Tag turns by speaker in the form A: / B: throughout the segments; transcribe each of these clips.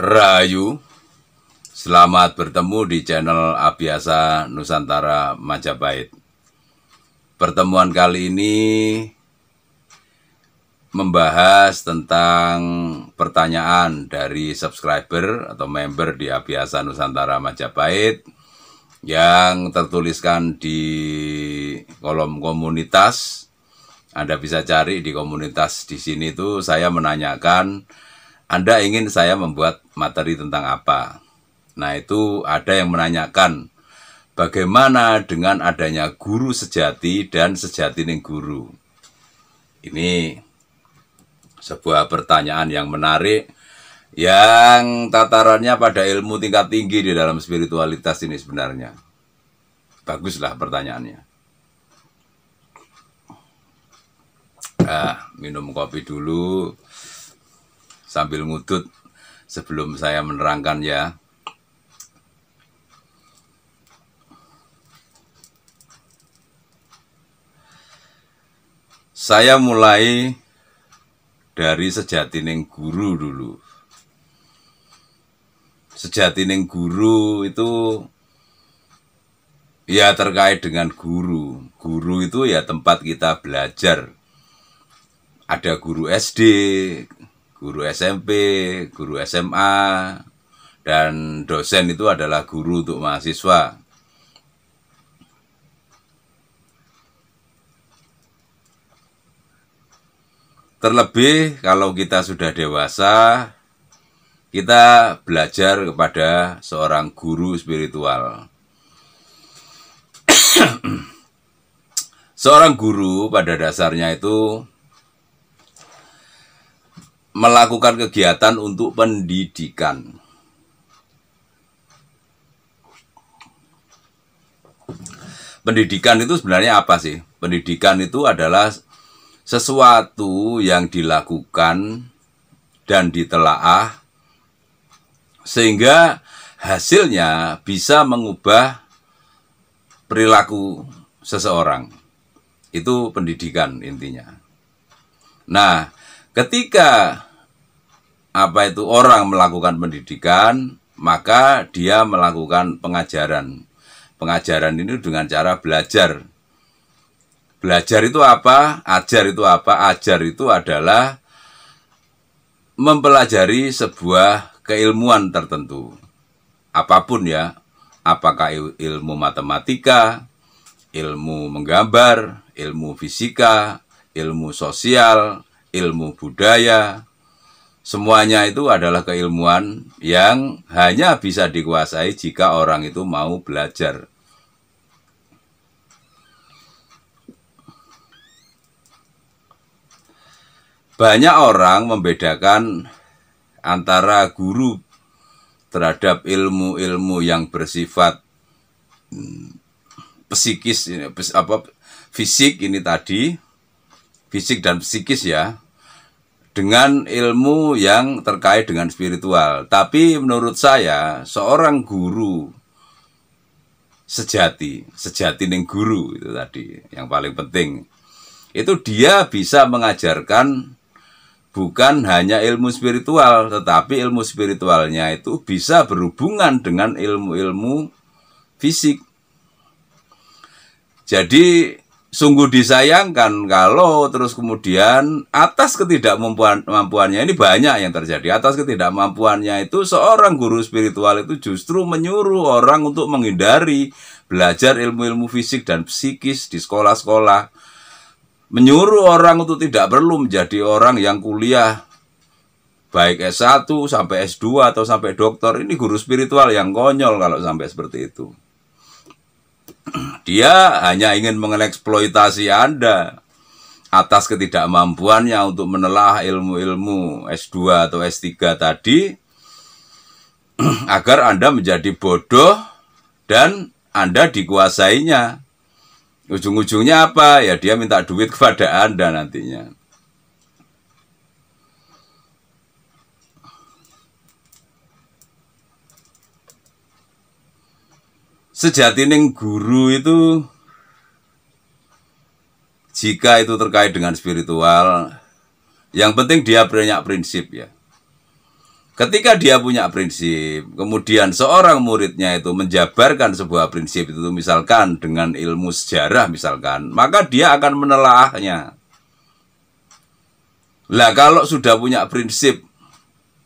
A: Rayu Selamat bertemu di channel Abiasa Nusantara Majapahit Pertemuan kali ini membahas tentang pertanyaan dari subscriber atau member di Abiasa Nusantara Majapahit yang tertuliskan di kolom komunitas Anda bisa cari di komunitas di sini itu saya menanyakan anda ingin saya membuat materi tentang apa? Nah, itu ada yang menanyakan bagaimana dengan adanya guru sejati dan sejati ning guru. Ini sebuah pertanyaan yang menarik yang tatarannya pada ilmu tingkat tinggi di dalam spiritualitas ini sebenarnya. Baguslah pertanyaannya. Ah, minum kopi dulu sambil ngudut sebelum saya menerangkan ya. Saya mulai dari sejati neng guru dulu. Sejati neng guru itu ya terkait dengan guru. Guru itu ya tempat kita belajar. Ada guru SD, guru SMP, guru SMA, dan dosen itu adalah guru untuk mahasiswa. Terlebih kalau kita sudah dewasa, kita belajar kepada seorang guru spiritual. seorang guru pada dasarnya itu melakukan kegiatan untuk pendidikan. Pendidikan itu sebenarnya apa sih? Pendidikan itu adalah sesuatu yang dilakukan dan ditelaah sehingga hasilnya bisa mengubah perilaku seseorang. Itu pendidikan intinya. Nah, Ketika apa itu orang melakukan pendidikan, maka dia melakukan pengajaran. Pengajaran ini dengan cara belajar. Belajar itu apa? Ajar itu apa? Ajar itu adalah mempelajari sebuah keilmuan tertentu. Apapun ya, apakah ilmu matematika, ilmu menggambar, ilmu fisika, ilmu sosial, ilmu budaya, semuanya itu adalah keilmuan yang hanya bisa dikuasai jika orang itu mau belajar. Banyak orang membedakan antara guru terhadap ilmu-ilmu yang bersifat hmm, psikis apa fisik ini tadi fisik dan psikis ya dengan ilmu yang terkait dengan spiritual. Tapi menurut saya seorang guru sejati, sejati ning guru itu tadi yang paling penting. Itu dia bisa mengajarkan bukan hanya ilmu spiritual, tetapi ilmu spiritualnya itu bisa berhubungan dengan ilmu-ilmu fisik. Jadi sungguh disayangkan kalau terus kemudian atas ketidakmampuannya ini banyak yang terjadi atas ketidakmampuannya itu seorang guru spiritual itu justru menyuruh orang untuk menghindari belajar ilmu-ilmu fisik dan psikis di sekolah-sekolah menyuruh orang untuk tidak perlu menjadi orang yang kuliah baik S1 sampai S2 atau sampai doktor ini guru spiritual yang konyol kalau sampai seperti itu dia hanya ingin mengeksploitasi Anda atas ketidakmampuannya untuk menelah ilmu-ilmu S2 atau S3 tadi agar Anda menjadi bodoh dan Anda dikuasainya. Ujung-ujungnya apa? Ya dia minta duit kepada Anda nantinya. sejati ning guru itu jika itu terkait dengan spiritual yang penting dia punya prinsip ya ketika dia punya prinsip kemudian seorang muridnya itu menjabarkan sebuah prinsip itu misalkan dengan ilmu sejarah misalkan maka dia akan menelaahnya lah kalau sudah punya prinsip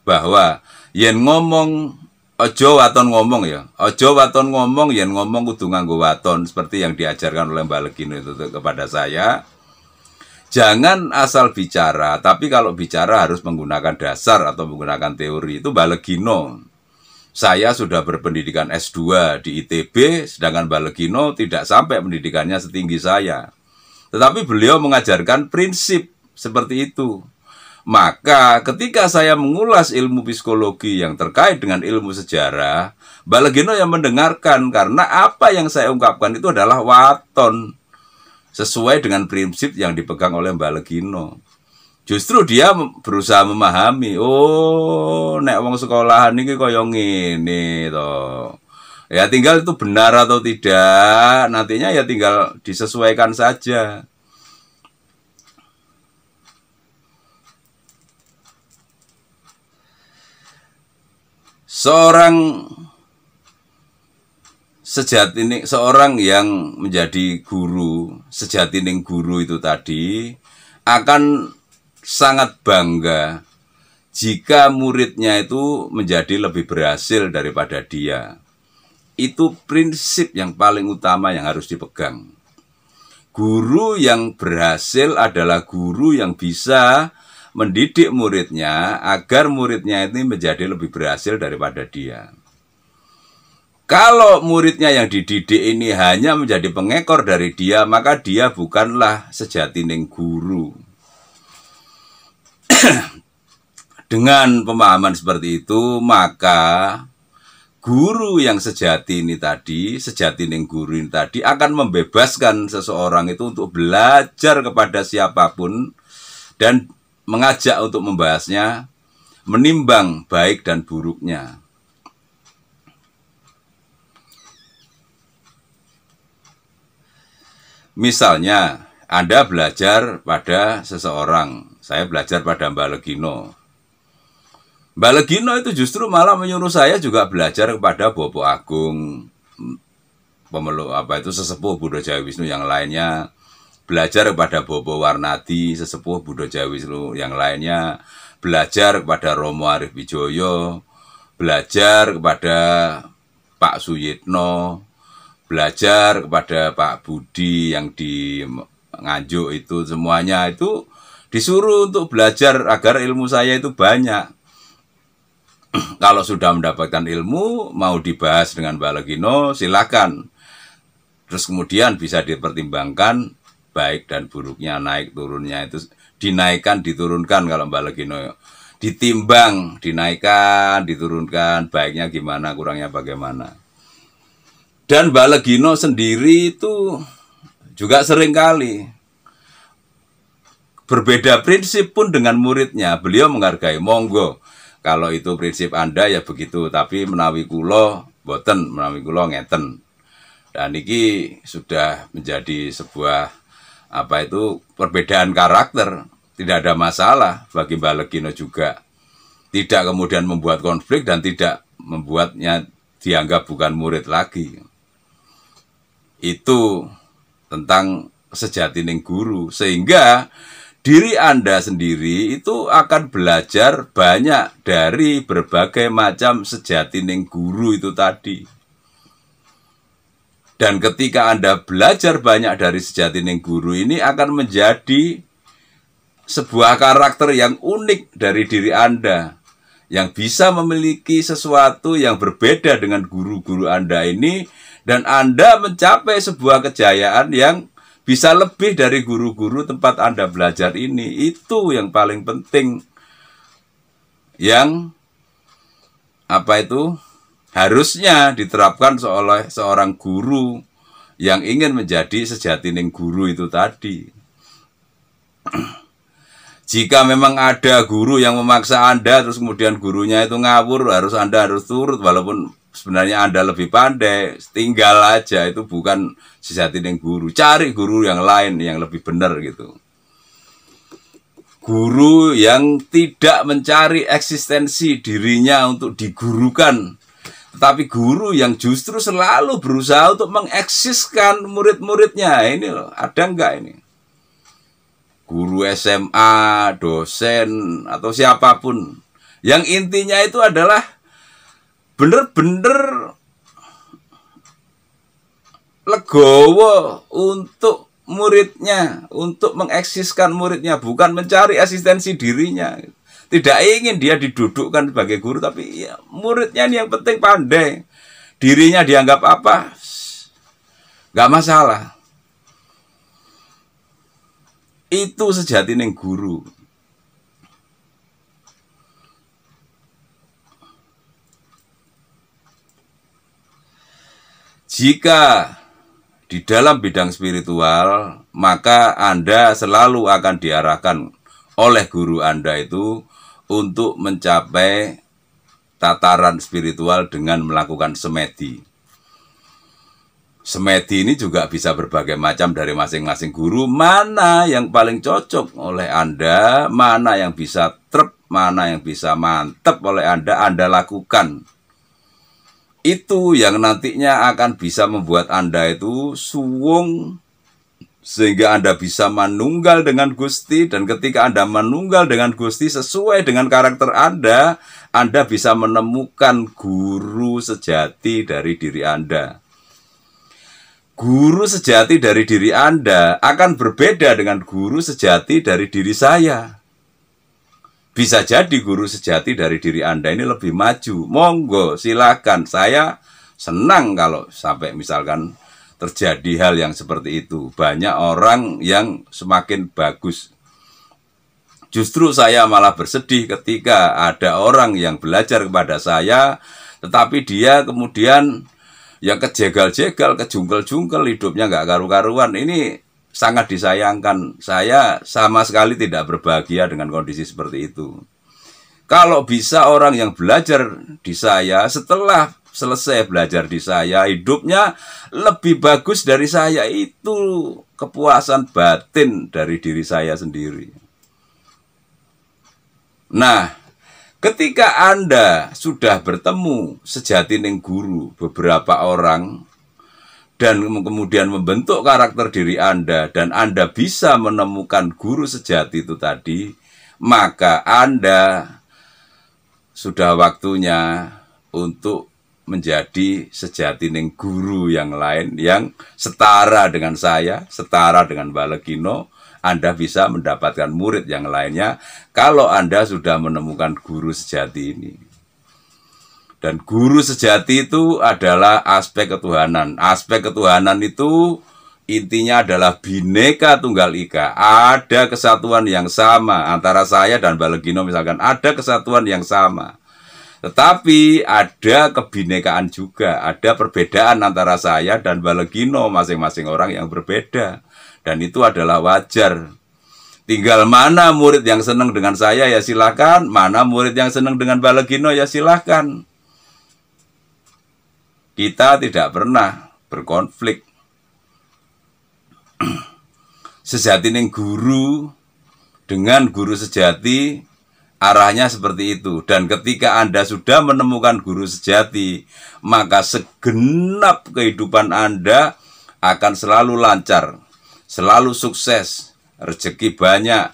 A: bahwa yang ngomong Ojo waton ngomong ya. ojo waton ngomong yang ngomong kudu nganggo waton seperti yang diajarkan oleh Mbak Legino itu kepada saya. Jangan asal bicara, tapi kalau bicara harus menggunakan dasar atau menggunakan teori. Itu Mbak Legino. Saya sudah berpendidikan S2 di ITB, sedangkan Mbak Legino tidak sampai pendidikannya setinggi saya. Tetapi beliau mengajarkan prinsip seperti itu. Maka ketika saya mengulas ilmu psikologi yang terkait dengan ilmu sejarah, Balagino yang mendengarkan karena apa yang saya ungkapkan itu adalah waton sesuai dengan prinsip yang dipegang oleh Balagino, Justru dia berusaha memahami, oh nek wong sekolahan ini koyong ini, toh, Ya tinggal itu benar atau tidak, nantinya ya tinggal disesuaikan saja. seorang sejati ini seorang yang menjadi guru sejati ini guru itu tadi akan sangat bangga jika muridnya itu menjadi lebih berhasil daripada dia itu prinsip yang paling utama yang harus dipegang guru yang berhasil adalah guru yang bisa mendidik muridnya agar muridnya ini menjadi lebih berhasil daripada dia. Kalau muridnya yang dididik ini hanya menjadi pengekor dari dia, maka dia bukanlah sejati ning guru. Dengan pemahaman seperti itu, maka guru yang sejati ini tadi, sejati ning guru ini tadi akan membebaskan seseorang itu untuk belajar kepada siapapun dan mengajak untuk membahasnya, menimbang baik dan buruknya. Misalnya, Anda belajar pada seseorang. Saya belajar pada Mbak Legino. Mbak Legino itu justru malah menyuruh saya juga belajar kepada Bobo Agung, pemeluk apa itu sesepuh Buddha Jawa Wisnu yang lainnya, belajar kepada Bobo Warnati, sesepuh Budo Jawi yang lainnya, belajar kepada Romo Arif Wijoyo, belajar kepada Pak Suyitno, belajar kepada Pak Budi yang di Nganjuk itu semuanya itu disuruh untuk belajar agar ilmu saya itu banyak. Kalau sudah mendapatkan ilmu mau dibahas dengan Balagino silakan. Terus kemudian bisa dipertimbangkan baik dan buruknya naik turunnya itu dinaikkan diturunkan kalau Mbak Legino ditimbang dinaikkan diturunkan baiknya gimana kurangnya bagaimana dan Mbak Legino sendiri itu juga seringkali berbeda prinsip pun dengan muridnya beliau menghargai monggo kalau itu prinsip Anda ya begitu tapi menawi kulo boten menawi kulo ngeten dan ini sudah menjadi sebuah apa itu perbedaan karakter tidak ada masalah bagi Mbak Legino juga tidak kemudian membuat konflik dan tidak membuatnya dianggap bukan murid lagi itu tentang sejati neng guru sehingga diri Anda sendiri itu akan belajar banyak dari berbagai macam sejati neng guru itu tadi dan ketika Anda belajar banyak dari sejatining guru ini akan menjadi sebuah karakter yang unik dari diri Anda yang bisa memiliki sesuatu yang berbeda dengan guru-guru Anda ini dan Anda mencapai sebuah kejayaan yang bisa lebih dari guru-guru tempat Anda belajar ini. Itu yang paling penting. Yang apa itu? harusnya diterapkan oleh seorang guru yang ingin menjadi sejati ning guru itu tadi. Jika memang ada guru yang memaksa Anda terus kemudian gurunya itu ngawur, harus Anda harus turut walaupun sebenarnya Anda lebih pandai, tinggal aja itu bukan sejati ning guru. Cari guru yang lain yang lebih benar gitu. Guru yang tidak mencari eksistensi dirinya untuk digurukan tapi guru yang justru selalu berusaha untuk mengeksiskan murid-muridnya. Ini loh, ada enggak ini? Guru SMA, dosen, atau siapapun. Yang intinya itu adalah bener-bener legowo untuk muridnya, untuk mengeksiskan muridnya, bukan mencari asistensi dirinya. Gitu. Tidak ingin dia didudukkan sebagai guru, tapi ya, muridnya ini yang penting pandai. Dirinya dianggap apa? nggak masalah. Itu sejati neng guru. Jika di dalam bidang spiritual, maka Anda selalu akan diarahkan oleh guru Anda itu untuk mencapai tataran spiritual dengan melakukan semedi. Semedi ini juga bisa berbagai macam dari masing-masing guru. Mana yang paling cocok oleh Anda, mana yang bisa trep, mana yang bisa mantep oleh Anda, Anda lakukan. Itu yang nantinya akan bisa membuat Anda itu suwung sehingga Anda bisa menunggal dengan Gusti dan ketika Anda menunggal dengan Gusti sesuai dengan karakter Anda, Anda bisa menemukan guru sejati dari diri Anda. Guru sejati dari diri Anda akan berbeda dengan guru sejati dari diri saya. Bisa jadi guru sejati dari diri Anda ini lebih maju. Monggo, silakan. Saya senang kalau sampai misalkan terjadi hal yang seperti itu. Banyak orang yang semakin bagus. Justru saya malah bersedih ketika ada orang yang belajar kepada saya, tetapi dia kemudian yang kejegal-jegal, kejungkel-jungkel, hidupnya nggak karu-karuan. Ini sangat disayangkan. Saya sama sekali tidak berbahagia dengan kondisi seperti itu. Kalau bisa orang yang belajar di saya setelah selesai belajar di saya, hidupnya lebih bagus dari saya itu kepuasan batin dari diri saya sendiri. Nah, ketika Anda sudah bertemu sejati neng guru beberapa orang dan kemudian membentuk karakter diri Anda dan Anda bisa menemukan guru sejati itu tadi, maka Anda sudah waktunya untuk menjadi sejati ning guru yang lain yang setara dengan saya, setara dengan Balekino, Anda bisa mendapatkan murid yang lainnya kalau Anda sudah menemukan guru sejati ini. Dan guru sejati itu adalah aspek ketuhanan. Aspek ketuhanan itu intinya adalah bineka tunggal ika. Ada kesatuan yang sama antara saya dan Balegino misalkan ada kesatuan yang sama tetapi ada kebinekaan juga, ada perbedaan antara saya dan Balegino, masing-masing orang yang berbeda. Dan itu adalah wajar. Tinggal mana murid yang senang dengan saya ya silahkan, mana murid yang senang dengan Balegino ya silahkan. Kita tidak pernah berkonflik. Sejati guru dengan guru sejati Arahnya seperti itu. Dan ketika Anda sudah menemukan guru sejati, maka segenap kehidupan Anda akan selalu lancar, selalu sukses, rezeki banyak.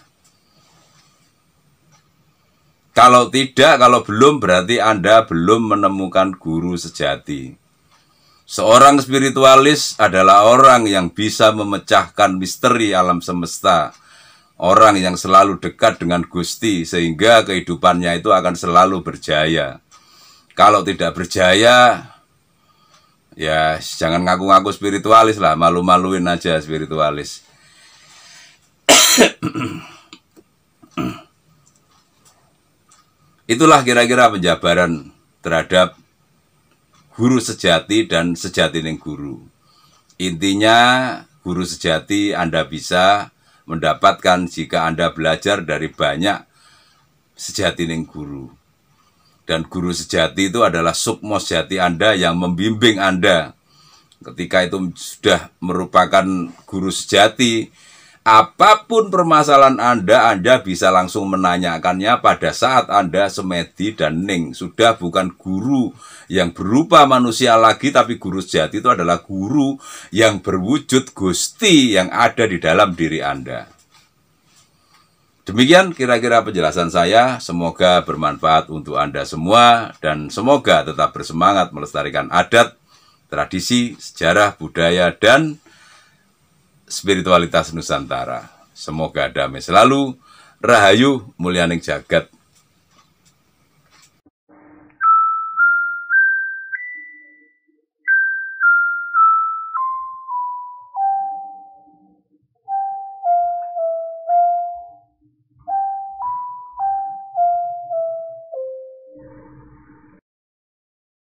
A: Kalau tidak, kalau belum berarti Anda belum menemukan guru sejati. Seorang spiritualis adalah orang yang bisa memecahkan misteri alam semesta orang yang selalu dekat dengan Gusti sehingga kehidupannya itu akan selalu berjaya. Kalau tidak berjaya, ya jangan ngaku-ngaku spiritualis lah, malu-maluin aja spiritualis. Itulah kira-kira penjabaran terhadap guru sejati dan sejati guru. Intinya guru sejati Anda bisa mendapatkan jika Anda belajar dari banyak sejati ning guru. Dan guru sejati itu adalah sukmo sejati Anda yang membimbing Anda. Ketika itu sudah merupakan guru sejati, Apapun permasalahan Anda, Anda bisa langsung menanyakannya pada saat Anda semedi dan ning. Sudah bukan guru yang berupa manusia lagi, tapi guru sejati itu adalah guru yang berwujud gusti yang ada di dalam diri Anda. Demikian kira-kira penjelasan saya, semoga bermanfaat untuk Anda semua dan semoga tetap bersemangat melestarikan adat, tradisi, sejarah, budaya, dan spiritualitas Nusantara. Semoga damai selalu, rahayu Mulianing jagat.